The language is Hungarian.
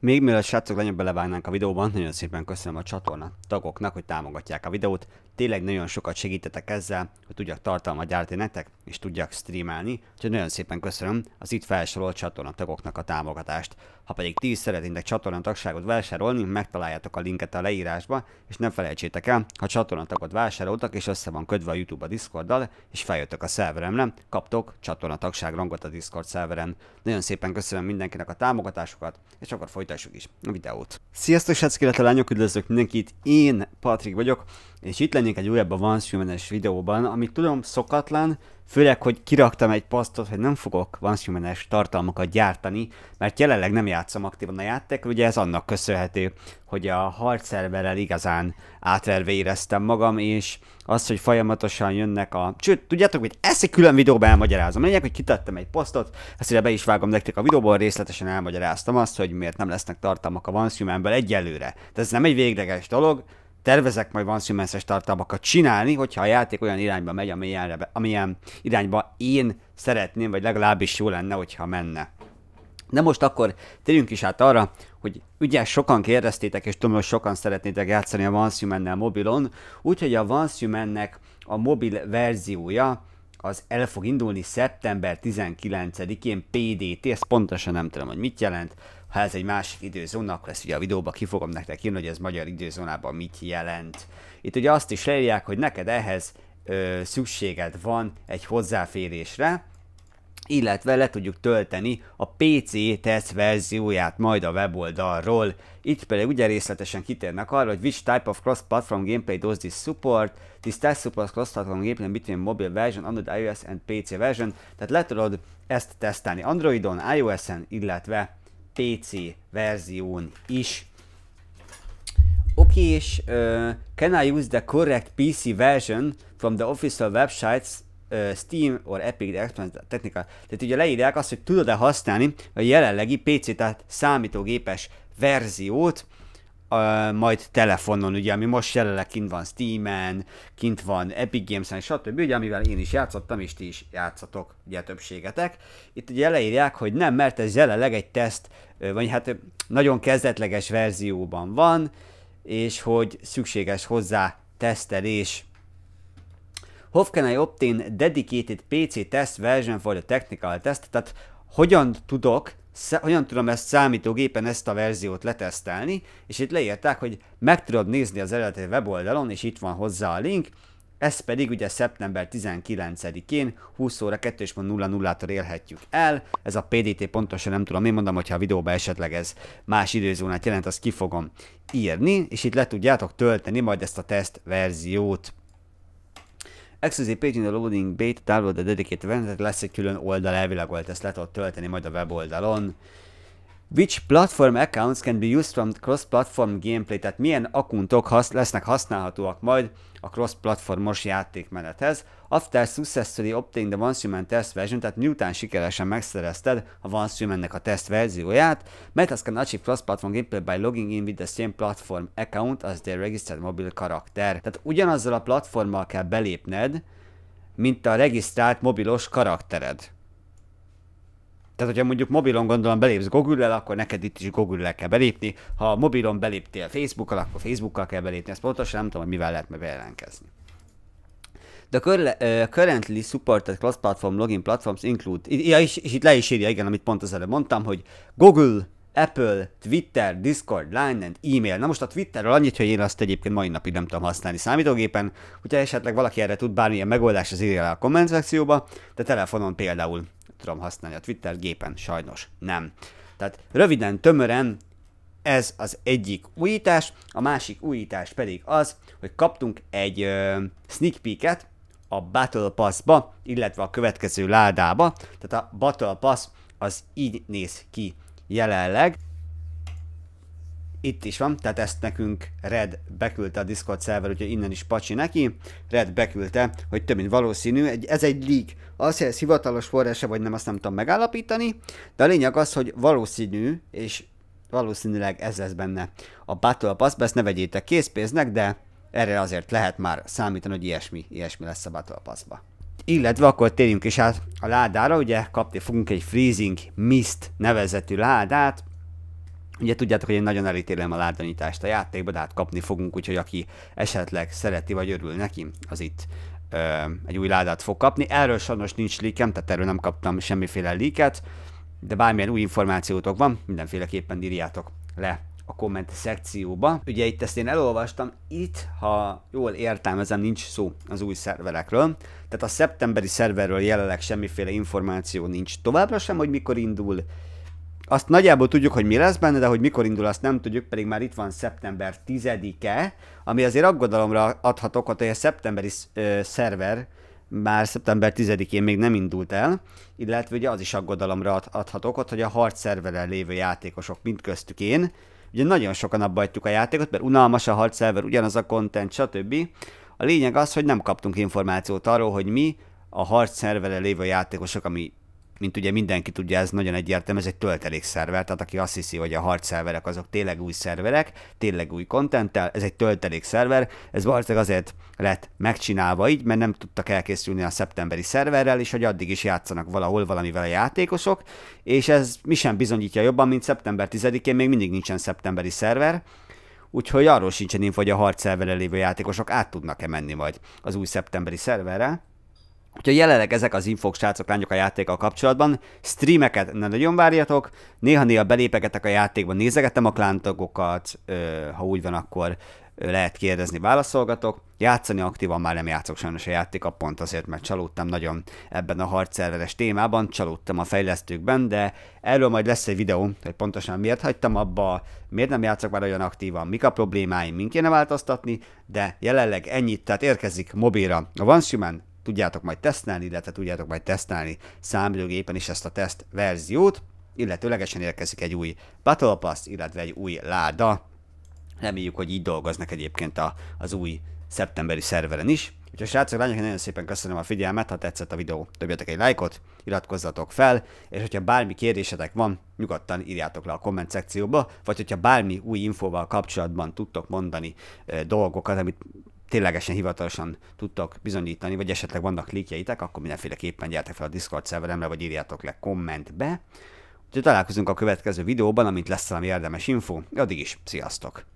Még mielőtt srácok legyen belevágnánk a videóban, nagyon szépen köszönöm a csatorna tagoknak, hogy támogatják a videót. Tényleg nagyon sokat segítetek ezzel, hogy tudjak tartalmat gyártani nektek is tudják streamelni, úgyhogy nagyon szépen köszönöm az itt felsorolt csatornatagoknak a támogatást. Ha pedig ti is szeretnétek csatornatagságot vásárolni, megtaláljátok a linket a leírásba, és ne felejtsétek el, ha csatornatagot vásároltak és össze van kötve a YouTube a Discorddal, és feljöttök a szerveremre, kaptok csatornatagság rangot a Discord szerveren. Nagyon szépen köszönöm mindenkinek a támogatásokat, és akkor folytassuk is a videót. Sziasztok, srácok, lányok, üdvözlök mindenkit, én Patrik vagyok, és itt lennék egy újabb vanshumanes videóban, ami tudom szokatlan, főleg, hogy kiraktam egy posztot, hogy nem fogok vanshumanes tartalmakat gyártani, mert jelenleg nem játszom aktívan a játék, ugye ez annak köszönhető, hogy a harcszerverrel igazán átverve éreztem magam, és az, hogy folyamatosan jönnek a... Sőt, tudjátok, hogy ezt egy külön videóban elmagyarázom. Lényeg, hogy kitettem egy posztot, ezt ide be is vágom nektek a videóból, részletesen elmagyaráztam azt, hogy miért nem lesznek tartalmak a vanshumanből egyelőre. De ez nem egy végleges dolog, tervezek majd van siemens tartalmakat csinálni, hogyha a játék olyan irányba megy, amilyen, amilyen irányba én szeretném, vagy legalábbis jó lenne, hogyha menne. De most akkor térjünk is át arra, hogy ugye sokan kérdeztétek, és tudom, hogy sokan szeretnétek játszani a Vansumennel mobilon, úgyhogy a Vansumennek a mobil verziója az el fog indulni szeptember 19-én PDT, ezt pontosan nem tudom, hogy mit jelent, ha ez egy másik időzóna, akkor ezt ugye a videóban kifogom nektek írni, hogy ez magyar időzónában mit jelent. Itt ugye azt is leírják, hogy neked ehhez ö, szükséged van egy hozzáférésre, illetve le tudjuk tölteni a PC test verzióját majd a weboldalról. Itt pedig ugye részletesen kitérnek arra, hogy which type of cross-platform gameplay does this support, this test supports cross-platform gameplay between mobile version, Android, iOS and PC version, tehát le tudod ezt tesztelni Androidon, iOS-en, illetve PC verzión is. Oké, és uh, can I use the correct PC version from the official websites uh, Steam or Epic Expanse Technical? Tehát ugye leírják azt, hogy tudod-e használni a jelenlegi PC, tehát számítógépes verziót, Uh, majd telefonon, ugye, ami most jelenleg kint van Steam-en, kint van Epic Games-en, stb., ugye, amivel én is játszottam, és ti is játszatok, ugye, többségetek. Itt ugye leírják, hogy nem, mert ez jelenleg egy teszt, vagy hát nagyon kezdetleges verzióban van, és hogy szükséges hozzá tesztelés. How can I obtain dedicated PC test version for the technical test? Tehát hogyan tudok hogyan tudom ezt számítógépen, ezt a verziót letesztelni, és itt leírták, hogy meg tudod nézni az eredeti weboldalon, és itt van hozzá a link, ez pedig ugye szeptember 19-én 20 óra 2.00-tól élhetjük el. Ez a PDT pontosan nem tudom, én mondom, hogyha a videóban esetleg ez más időzónát jelent, azt kifogom írni, és itt le tudjátok tölteni majd ezt a teszt verziót. Exclusive page in the loading Beta download a dedicated vendor, lesz egy külön oldal, elvileg volt, ezt le tudod tölteni majd a weboldalon. Which platform accounts can be used from cross-platform gameplay, tehát milyen akuntok hasz, lesznek használhatóak majd a cross-platformos játékmenethez. After successfully obtained the OneStream test version, tehát miután sikeresen megszerezted a OneStream a test verzióját, az can achieve cross-platform gameplay by logging in with the same platform account as their registered mobile karakter. Tehát ugyanazzal a platformmal kell belépned, mint a regisztrált mobilos karaktered. Tehát, hogyha mondjuk mobilon gondolom belépsz google el akkor neked itt is Google-lel kell belépni. Ha mobilon beléptél Facebookkal, akkor Facebook-kal kell belépni. Ezt pontosan nem tudom, hogy mivel lehet meg bejelentkezni. The currently supported cross platform login platforms include, ja, és, és itt le is írja, igen, amit pont az előbb mondtam, hogy Google, Apple, Twitter, Discord, Line and Email. Na most a Twitterről annyit, hogy én azt egyébként mai napig nem tudom használni számítógépen, hogyha esetleg valaki erre tud bármilyen megoldást, az írja le a komment szekcióba, de telefonon például tudom használni a Twitter gépen, sajnos nem. Tehát röviden, tömören ez az egyik újítás, a másik újítás pedig az, hogy kaptunk egy ö, sneak peeket a Battle Pass-ba, illetve a következő ládába, tehát a Battle Pass az így néz ki jelenleg itt is van, tehát ezt nekünk Red beküldte a Discord szerver, úgyhogy innen is pacsi neki. Red beküldte, hogy több mint valószínű, egy, ez egy leak. Az, hogy ez hivatalos forrása vagy nem, azt nem tudom megállapítani, de a lényeg az, hogy valószínű, és valószínűleg ez lesz benne a Battle pass ezt ne vegyétek készpénznek, de erre azért lehet már számítani, hogy ilyesmi, ilyesmi lesz a Battle Pass-ba. Illetve akkor térjünk is át a ládára, ugye kapni fogunk egy Freezing Mist nevezetű ládát, Ugye tudjátok, hogy én nagyon elítélem a lárdanyítást a játékba, de hát kapni fogunk, úgyhogy aki esetleg szereti vagy örül neki, az itt ö, egy új ládát fog kapni. Erről sajnos nincs líkem, tehát erről nem kaptam semmiféle líket, de bármilyen új információtok van, mindenféleképpen írjátok le a komment szekcióba. Ugye itt ezt én elolvastam, itt, ha jól értelmezem, nincs szó az új szerverekről. Tehát a szeptemberi szerverről jelenleg semmiféle információ nincs továbbra sem, hogy mikor indul, azt nagyjából tudjuk, hogy mi lesz benne, de hogy mikor indul, azt nem tudjuk, pedig már itt van szeptember 10-e, ami azért aggodalomra adhat okot, hogy a szeptemberi ö, szerver már szeptember 10-én még nem indult el, illetve ugye az is aggodalomra ad, adhat okot, hogy a harc szerveren lévő játékosok, mint köztük én, ugye nagyon sokan abba a játékot, mert unalmas a harc szerver, ugyanaz a content, stb. A lényeg az, hogy nem kaptunk információt arról, hogy mi a harc szerveren lévő játékosok, ami mint ugye mindenki tudja, ez nagyon egyértelmű, ez egy töltelékszerver, tehát aki azt hiszi, hogy a hard szerverek azok tényleg új szerverek, tényleg új kontenttel, ez egy töltelékszerver, ez valószínűleg azért lett megcsinálva így, mert nem tudtak elkészülni a szeptemberi szerverrel, és hogy addig is játszanak valahol valamivel a játékosok, és ez mi sem bizonyítja jobban, mint szeptember 10-én még mindig nincsen szeptemberi szerver, úgyhogy arról sincsen info, hogy a hard szerverre lévő játékosok át tudnak-e menni majd az új szeptemberi szerverre, Úgyhogy jelenleg ezek az infók, srácok, lányok a játékkal kapcsolatban. Streameket nem nagyon várjatok, néha-néha belépegetek a játékba, nézegetem a klántagokat, ha úgy van, akkor lehet kérdezni, válaszolgatok. Játszani aktívan már nem játszok sajnos a játéka, pont azért, mert csalódtam nagyon ebben a harcszerveres témában, csalódtam a fejlesztőkben, de erről majd lesz egy videó, hogy pontosan miért hagytam abba, miért nem játszok már olyan aktívan, mik a problémáim, mink kéne változtatni, de jelenleg ennyit, tehát érkezik mobilra. A Van tudjátok majd tesztelni, illetve tudjátok majd tesztelni számítógépen is ezt a teszt verziót, illetőlegesen érkezik egy új Battle Pass, illetve egy új láda. Reméljük, hogy így dolgoznak egyébként a, az új szeptemberi szerveren is. Úgyhogy srácok, lányok, nagyon szépen köszönöm a figyelmet, ha tetszett a videó, dobjatok egy lájkot, iratkozzatok fel, és hogyha bármi kérdésetek van, nyugodtan írjátok le a komment szekcióba, vagy hogyha bármi új infóval kapcsolatban tudtok mondani e, dolgokat, amit ténylegesen hivatalosan tudtok bizonyítani, vagy esetleg vannak linkjeitek, akkor mindenféleképpen gyertek fel a Discord szerveremre, vagy írjátok le kommentbe. Úgyhogy találkozunk a következő videóban, amint lesz valami érdemes info. Addig is, sziasztok!